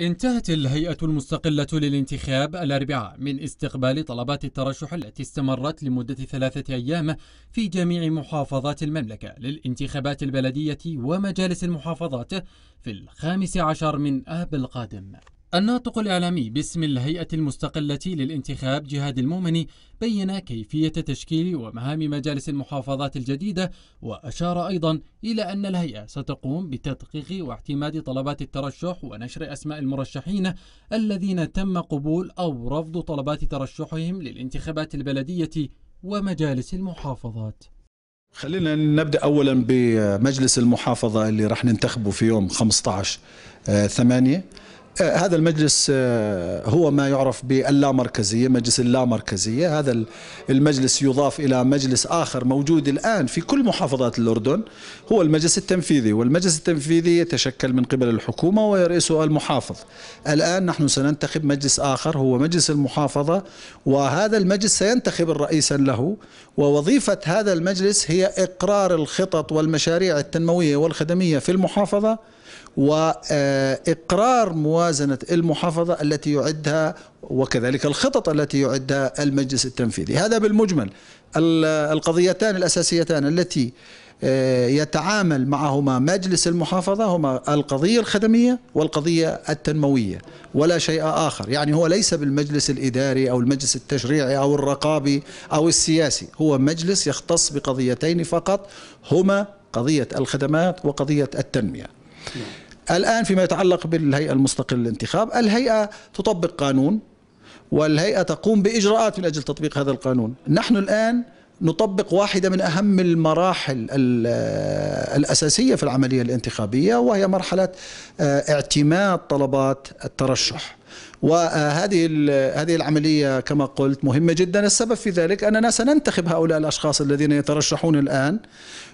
انتهت الهيئة المستقلة للانتخاب الأربعاء من استقبال طلبات الترشح التي استمرت لمدة ثلاثة أيام في جميع محافظات المملكة للانتخابات البلدية ومجالس المحافظات في الخامس عشر من آب القادم الناطق الإعلامي باسم الهيئة المستقلة للانتخاب جهاد المؤمني بين كيفية تشكيل ومهام مجالس المحافظات الجديدة وأشار أيضا إلى أن الهيئة ستقوم بتدقيق واعتماد طلبات الترشح ونشر أسماء المرشحين الذين تم قبول أو رفض طلبات ترشحهم للانتخابات البلدية ومجالس المحافظات خلينا نبدا اولا بمجلس المحافظه اللي راح ننتخبه في يوم 15 8 آه، آه، هذا المجلس آه، هو ما يعرف باللامركزية مجلس اللامركزية هذا المجلس يضاف إلى مجلس آخر موجود الآن في كل محافظات الأردن هو المجلس التنفيذي والمجلس التنفيذي يتشكل من قبل الحكومة ويرئسه المحافظ الآن نحن سننتخب مجلس آخر هو مجلس المحافظة وهذا المجلس سينتخب الرئيسا له ووظيفة هذا المجلس هي إقرار الخطط والمشاريع التنموية والخدمية في المحافظة وإقرار مواجهة موازنة المحافظة التي يعدها وكذلك الخطط التي يعدها المجلس التنفيذي هذا بالمجمل القضيتان الأساسيتان التي آه، يتعامل معهما مجلس المحافظة هما القضية الخدمية والقضية التنموية ولا شيء آخر يعني هو ليس بالمجلس الإداري أو المجلس التشريعي أو الرقابي أو السياسي هو مجلس يختص بقضيتين فقط هما قضية الخدمات وقضية التنمية نعم. الآن فيما يتعلق بالهيئة المستقلة للانتخاب الهيئة تطبق قانون والهيئة تقوم بإجراءات من أجل تطبيق هذا القانون نحن الآن نطبق واحدة من أهم المراحل الأساسية في العملية الانتخابية وهي مرحلة آه، اعتماد طلبات الترشح وهذه هذه العملية كما قلت مهمة جدا السبب في ذلك أننا سننتخب هؤلاء الأشخاص الذين يترشحون الآن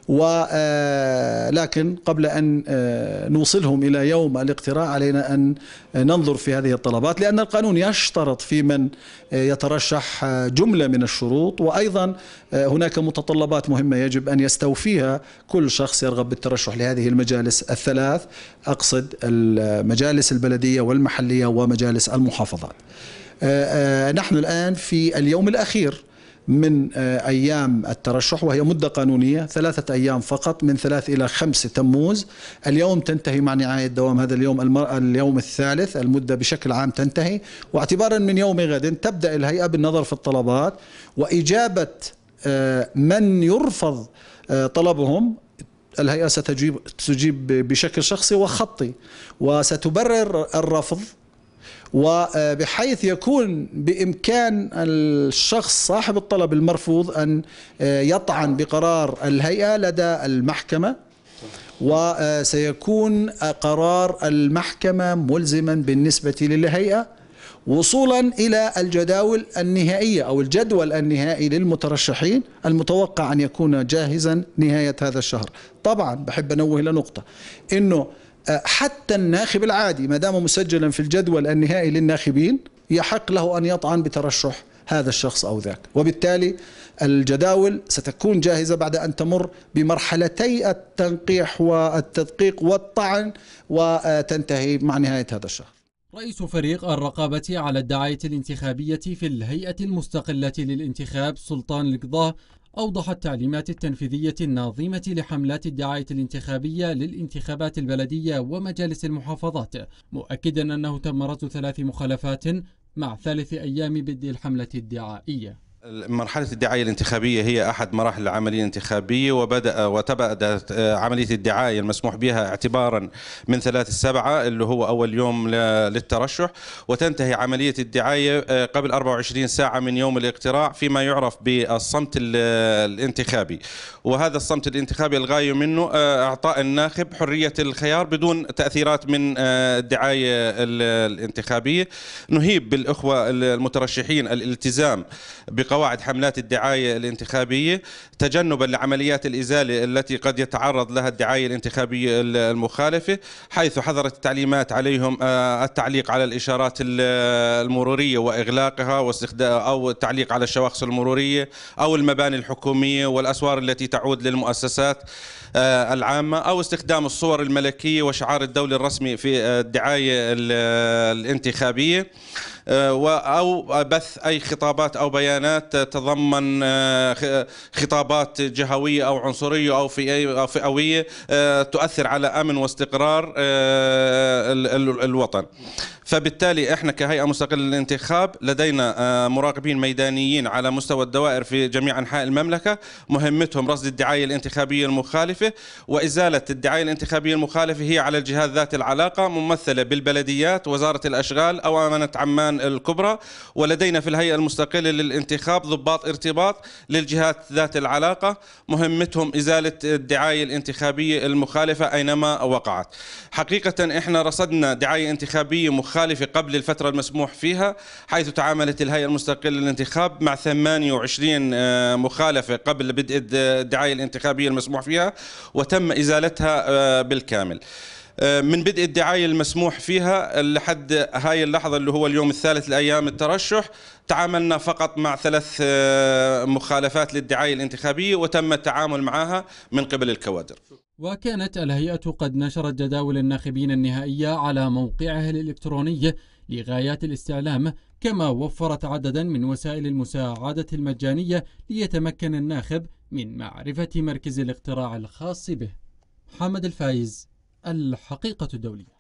ولكن آه، قبل أن آه، نوصلهم إلى يوم الاقتراع علينا أن آه، ننظر في هذه الطلبات لأن القانون يشترط في من يترشح جملة من الشروط وأيضا هناك متطلبات مهمة يجب أن يستوفيها كل شخص يرغب بالترشح لهذه المجالس الثلاث أقصد المجالس البلدية والمحلية ومجالس المحافظات آه، آه، نحن الآن في اليوم الأخير من آه، أيام الترشح وهي مدة قانونية ثلاثة أيام فقط من ثلاث إلى خمسة تموز اليوم تنتهي مع نهاية دوام هذا اليوم المرأة اليوم الثالث المدة بشكل عام تنتهي واعتبارا من يوم غد تبدأ الهيئة بالنظر في الطلبات وإجابة من يرفض طلبهم الهيئة ستجيب بشكل شخصي وخطي وستبرر الرفض وبحيث يكون بإمكان الشخص صاحب الطلب المرفوض أن آه، يطعن بقرار الهيئة لدى المحكمة وسيكون قرار المحكمة ملزما بالنسبة للهيئة وصولا إلى الجداول النهائية أو الجدول النهائي للمترشحين المتوقع أن يكون جاهزا نهاية هذا الشهر طبعا بحب أنوه لنقطة أنه حتى الناخب العادي ما دام مسجلا في الجدول النهائي للناخبين يحق له أن يطعن بترشح هذا الشخص أو ذاك وبالتالي الجداول ستكون جاهزة بعد أن تمر بمرحلتي التنقيح والتدقيق والطعن وتنتهي مع نهاية هذا الشهر رئيس فريق الرقابة على الدعاية الانتخابية في الهيئة المستقلة للانتخاب سلطان القضاء أوضحت التعليمات التنفيذية الناظمة لحملات الدعاية الانتخابية للانتخابات البلدية ومجالس المحافظات مؤكدا أنه تم رصد ثلاث مخالفات مع ثالث أيام بدء الحملة الدعائية مرحلة الدعاية الانتخابية هي أحد مراحل العملية الانتخابية وبدأ وتبدأت عملية الدعاية المسموح بها اعتبارا من ثلاث السبعة اللي هو أول يوم للترشح وتنتهي عملية الدعاية آه، قبل 24 ساعة من يوم الاقتراع فيما يعرف بالصمت الانتخابي وهذا الصمت الانتخابي الغاية منه آه، إعطاء الناخب حرية الخيار بدون تأثيرات من آه، الدعاية الانتخابية نهيب بالإخوة المترشحين الالتزام قواعد حملات الدعاية الانتخابية تجنبا لعمليات الإزالة التي قد يتعرض لها الدعاية الانتخابية المخالفة حيث حظرت التعليمات عليهم آه، التعليق على الإشارات المرورية وإغلاقها واستخدام أو التعليق على الشواخص المرورية أو المباني الحكومية والأسوار التي تعود للمؤسسات آه، العامة أو استخدام الصور الملكية وشعار الدولة الرسمي في آه، الدعاية الانتخابية أو بث أي خطابات أو بيانات تتضمن آه، خطابات جهوية أو عنصرية أو فئوية آه، تؤثر على أمن واستقرار آه، الوطن فبالتالي احنا كهيئه مستقله للانتخاب لدينا مراقبين ميدانيين على مستوى الدوائر في جميع انحاء المملكه مهمتهم رصد الدعايه الانتخابيه المخالفه وازاله الدعايه الانتخابيه المخالفه هي على الجهات ذات العلاقه ممثله بالبلديات وزاره الاشغال او امانه عمان الأمكان الكبرى ولدينا في الهيئة المستقلة للانتخاب ضباط ارتباط للجهات ذات العلاقة مهمتهم إزالة الدعاية الانتخابية المخالفة أينما وقعت حقيقة إحنا رصدنا دعاية انتخابية مخالفة قبل الفترة المسموح فيها حيث تعاملت الهيئة المستقلة للانتخاب مع 28 آه، مخالفة قبل بدء الدعاية الانتخابية المسموح فيها وتم إزالتها آه، بالكامل آه، من بدء الدعايه المسموح فيها لحد هاي اللحظه اللي هو اليوم الثالث لايام الترشح تعاملنا فقط مع ثلاث آه، مخالفات للدعايه الانتخابيه وتم التعامل معها من قبل الكوادر. وكانت الهيئه قد نشرت جداول الناخبين النهائيه على موقعها الالكتروني لغايات الاستعلام كما وفرت عددا من وسائل المساعده المجانيه ليتمكن الناخب من معرفه مركز الاقتراع الخاص به. محمد الفايز الحقيقة الدولية